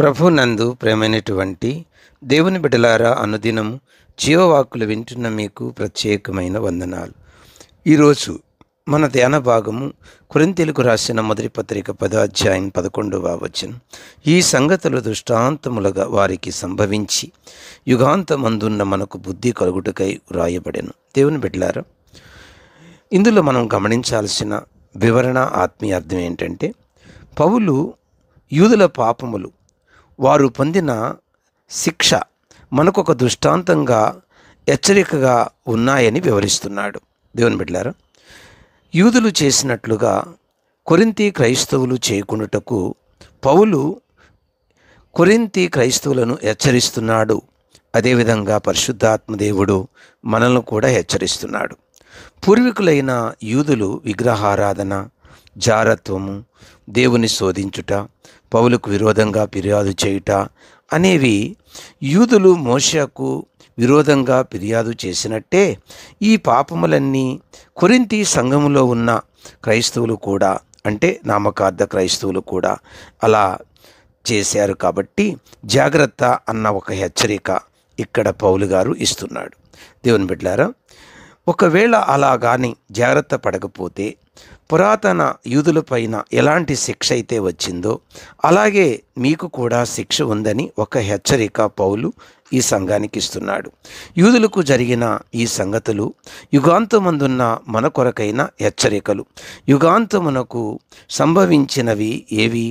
ప్రభునందు ప్రేమైనటువంటి దేవుని బిడలారా అనుదినం జీవవాకులు వింటున్న మీకు ప్రత్యేకమైన వందనాలు ఈరోజు మన ధ్యాన భాగము కురింతెలకు రాసిన మొదటి పత్రిక పదాధ్యాయం పదకొండవ వచనం ఈ సంగతులు దృష్టాంతములుగా వారికి సంభవించి యుగాంతమందున్న మనకు బుద్ధి కలుగుటకై వ్రాయబడెను దేవుని బిడ్డలారా ఇందులో మనం గమనించాల్సిన వివరణ ఆత్మీయ అర్థం ఏంటంటే పౌలు యూదుల పాపములు వారు పొందిన శిక్ష మనకు ఒక దృష్టాంతంగా హెచ్చరికగా ఉన్నాయని వివరిస్తున్నాడు దేవుని బిడ్డారు యూదులు చేసినట్లుగా కొరింతి క్రైస్తవులు చేయకుండాటకు పౌలు కొరింతి క్రైస్తవులను హెచ్చరిస్తున్నాడు అదేవిధంగా పరిశుద్ధాత్మదేవుడు మనల్ని కూడా హెచ్చరిస్తున్నాడు పూర్వీకులైన యూదులు విగ్రహారాధన జారత్వము దేవుని శోధించుట పౌలకు విరోధంగా ఫిర్యాదు చేయుట అనేవి యూదులు మోషకు విరోధంగా ఫిర్యాదు చేసినట్టే ఈ పాపములన్నీ కొరింతి సంఘములో ఉన్న క్రైస్తవులు కూడా అంటే నామకార్థ క్రైస్తవులు కూడా అలా చేశారు కాబట్టి జాగ్రత్త అన్న ఒక హెచ్చరిక ఇక్కడ పౌలు గారు ఇస్తున్నాడు దేవుని బిడ్డారా ఒకవేళ అలా కానీ జాగ్రత్త పడకపోతే పురాతన యూదులపైన ఎలాంటి శిక్ష అయితే వచ్చిందో అలాగే మీకు కూడా శిక్ష ఉందని ఒక హెచ్చరిక పౌలు ఈ సంఘానికి ఇస్తున్నాడు యూదులకు జరిగిన ఈ సంగతులు యుగాంతమందున్న మన కొరకైన హెచ్చరికలు యుగాంతమునకు సంభవించినవి ఏవి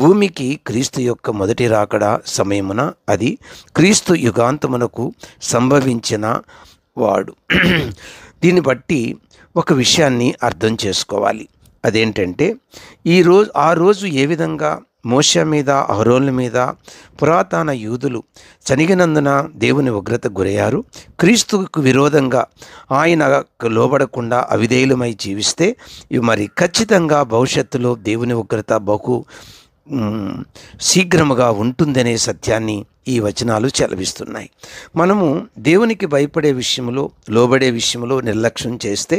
భూమికి క్రీస్తు యొక్క మొదటి రాకడా సమయమున అది క్రీస్తు యుగాంతమునకు సంభవించిన వాడు దీన్ని బట్టి ఒక విషయాన్ని అర్థం చేసుకోవాలి అదేంటంటే ఈ రోజు ఆ రోజు ఏ విధంగా మోష మీద అహరోళ్ళ మీద పురాతన యూదులు చనిగినందున దేవుని ఉగ్రత గురయ్యారు క్రీస్తుకు విరోధంగా ఆయన లోబడకుండా అవిధేయులమై జీవిస్తే మరి ఖచ్చితంగా భవిష్యత్తులో దేవుని ఉగ్రత బహు శీఘ్రముగా ఉంటుందనే సత్యాన్ని ఈ వచనాలు చెలవిస్తున్నాయి మనము దేవునికి భయపడే విషయంలో లోబడే విషయంలో నిర్లక్ష్యం చేస్తే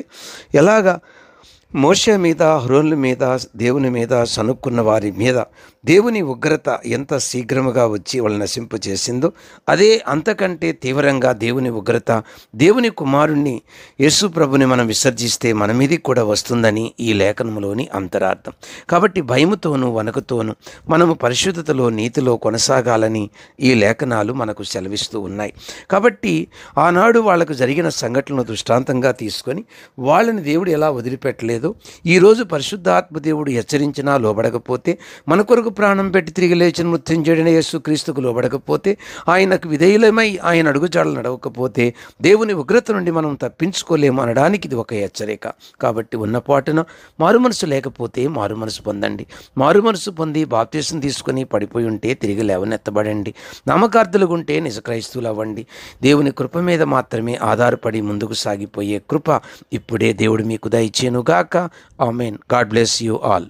ఎలాగా మోష మీద హ్రోన్ల మీద దేవుని మీద సనుక్కున్న వారి మీద దేవుని ఉగ్రత ఎంత శీఘ్రముగా వచ్చి వాళ్ళని నశింపచేసిందో అదే అంతకంటే తీవ్రంగా దేవుని ఉగ్రత దేవుని కుమారుణ్ణి యేసు ప్రభుని మనం విసర్జిస్తే మన మీది కూడా వస్తుందని ఈ లేఖనంలోని అంతరార్థం కాబట్టి భయముతోనూ వనకుతోనూ మనము పరిశుద్ధతలో నీతిలో కొనసాగాలని ఈ లేఖనాలు మనకు సెలవిస్తూ ఉన్నాయి కాబట్టి ఆనాడు వాళ్లకు జరిగిన సంఘటనలు దృష్టాంతంగా తీసుకొని వాళ్ళని దేవుడు ఎలా వదిలిపెట్టలేదు ఈరోజు పరిశుద్ధాత్మ దేవుడు హెచ్చరించినా లోబడకపోతే మన కొరకు కొరకు ప్రాణం పెట్టి తిరిగి లేచిన మృత్యుంజడిన చేయడని యేసు క్రీస్తుకు లోబడకపోతే ఆయనకు విధేయులమై ఆయన అడుగుజాడలు నడవకపోతే దేవుని ఉగ్రత నుండి మనం తప్పించుకోలేము అనడానికి ఇది ఒక హెచ్చరిక కాబట్టి ఉన్నపాటున మారు మనసు లేకపోతే మారు మనసు పొందండి మారు మనసు పొంది బాప్తీసం తీసుకుని పడిపోయి ఉంటే తిరిగి లేవనెత్తబడండి నామకార్థులు ఉంటే నిజ క్రైస్తువులు అవ్వండి దేవుని కృప మీద మాత్రమే ఆధారపడి ముందుకు సాగిపోయే కృప ఇప్పుడే దేవుడు మీకు దయచేనుగాక amen God bless you all